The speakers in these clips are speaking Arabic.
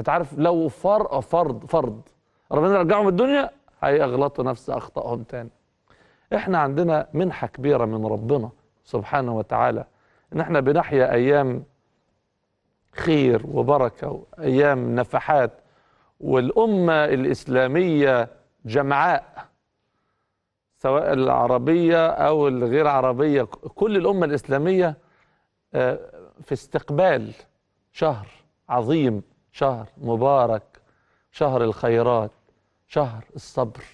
انت عارف لو فر فرض فرض ربنا رجعهم الدنيا هيغلطوا نفس اخطائهم تاني احنا عندنا منحه كبيره من ربنا سبحانه وتعالى ان احنا بنحيا ايام خير وبركه وايام نفحات والامه الاسلاميه جمعاء سواء العربيه او الغير عربيه كل الامه الاسلاميه آه، في استقبال شهر عظيم شهر مبارك شهر الخيرات شهر الصبر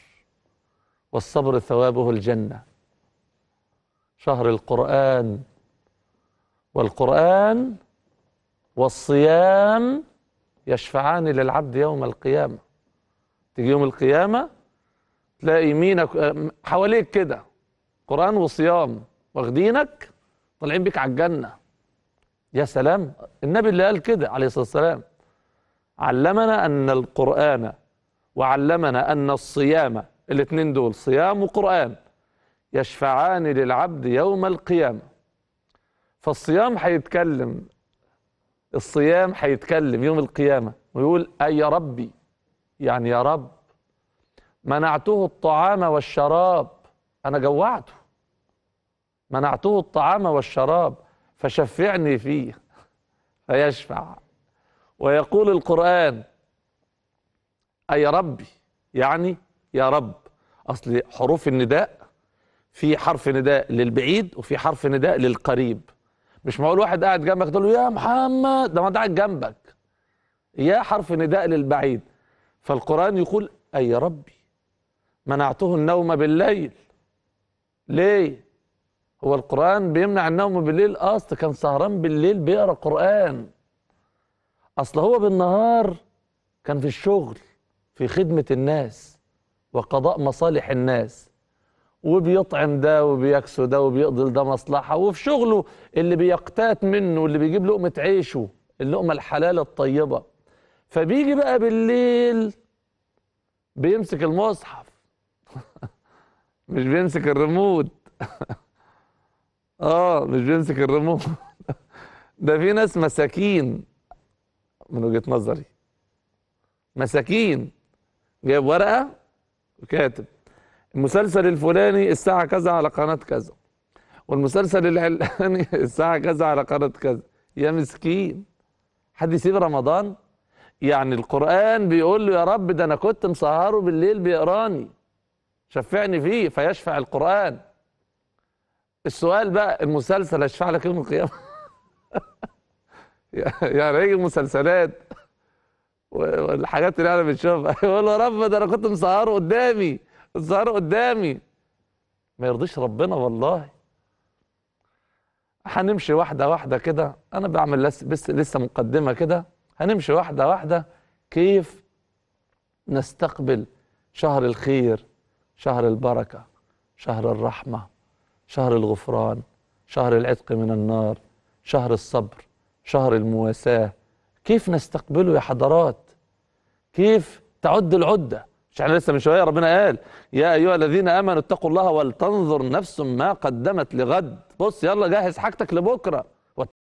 والصبر ثوابه الجنة شهر القرآن والقرآن والصيام يشفعان للعبد يوم القيامة تيجي يوم القيامة تلاقي يمينك حواليك كده قرآن وصيام واخدينك طالعين بيك على الجنة يا سلام النبي اللي قال كده عليه الصلاة والسلام علمنا أن القرآن وعلمنا أن الصيام الاثنين دول صيام وقرآن يشفعان للعبد يوم القيامة فالصيام هيتكلم الصيام هيتكلم يوم القيامة ويقول أي ربي يعني يا رب منعته الطعام والشراب أنا جوعته منعته الطعام والشراب فشفعني فيه فيشفع ويقول القرآن أي ربي يعني يا رب أصل حروف النداء في حرف نداء للبعيد وفي حرف نداء للقريب مش معقول واحد قاعد جنبك تقول له يا محمد ده ما قاعد جنبك يا حرف نداء للبعيد فالقرآن يقول أي ربي منعته النوم بالليل ليه هو القرآن بيمنع النوم بالليل أصل كان سهران بالليل بيقرأ قرآن أصل هو بالنهار كان في الشغل في خدمة الناس وقضاء مصالح الناس وبيطعم ده وبيكسو ده وبيقضي ده مصلحة وفي شغله اللي بيقتات منه اللي بيجيب لقمة عيشه اللقمة الحلال الطيبة فبيجي بقى بالليل بيمسك المصحف مش بيمسك الريموت اه مش بيمسك الريموت ده في ناس مساكين من وجهه نظري مساكين جايب ورقه وكاتب المسلسل الفلاني الساعه كذا على قناه كذا والمسلسل العلاني الساعه كذا على قناه كذا يا مسكين حد يسيب رمضان يعني القران بيقول له يا رب ده انا كنت مسهره بالليل بيقراني شفعني فيه فيشفع القران السؤال بقى المسلسل هيشفع لك يوم القيامه يعني هيجي مسلسلات والحاجات اللي احنا بنشوفها يقول يا رب ده انا كنت مسهره قدامي مسهره قدامي ما يرضيش ربنا والله هنمشي واحده واحده كده انا بعمل لسه, لسه مقدمه كده هنمشي واحده واحده كيف نستقبل شهر الخير شهر البركه شهر الرحمه شهر الغفران شهر العتق من النار شهر الصبر شهر المواساة كيف نستقبله يا حضرات كيف تعد العدة مش احنا لسه من شوية ربنا قال يا أيها الذين آمنوا اتقوا الله ولتنظر نفس ما قدمت لغد بص يلا جهز حاجتك لبكرة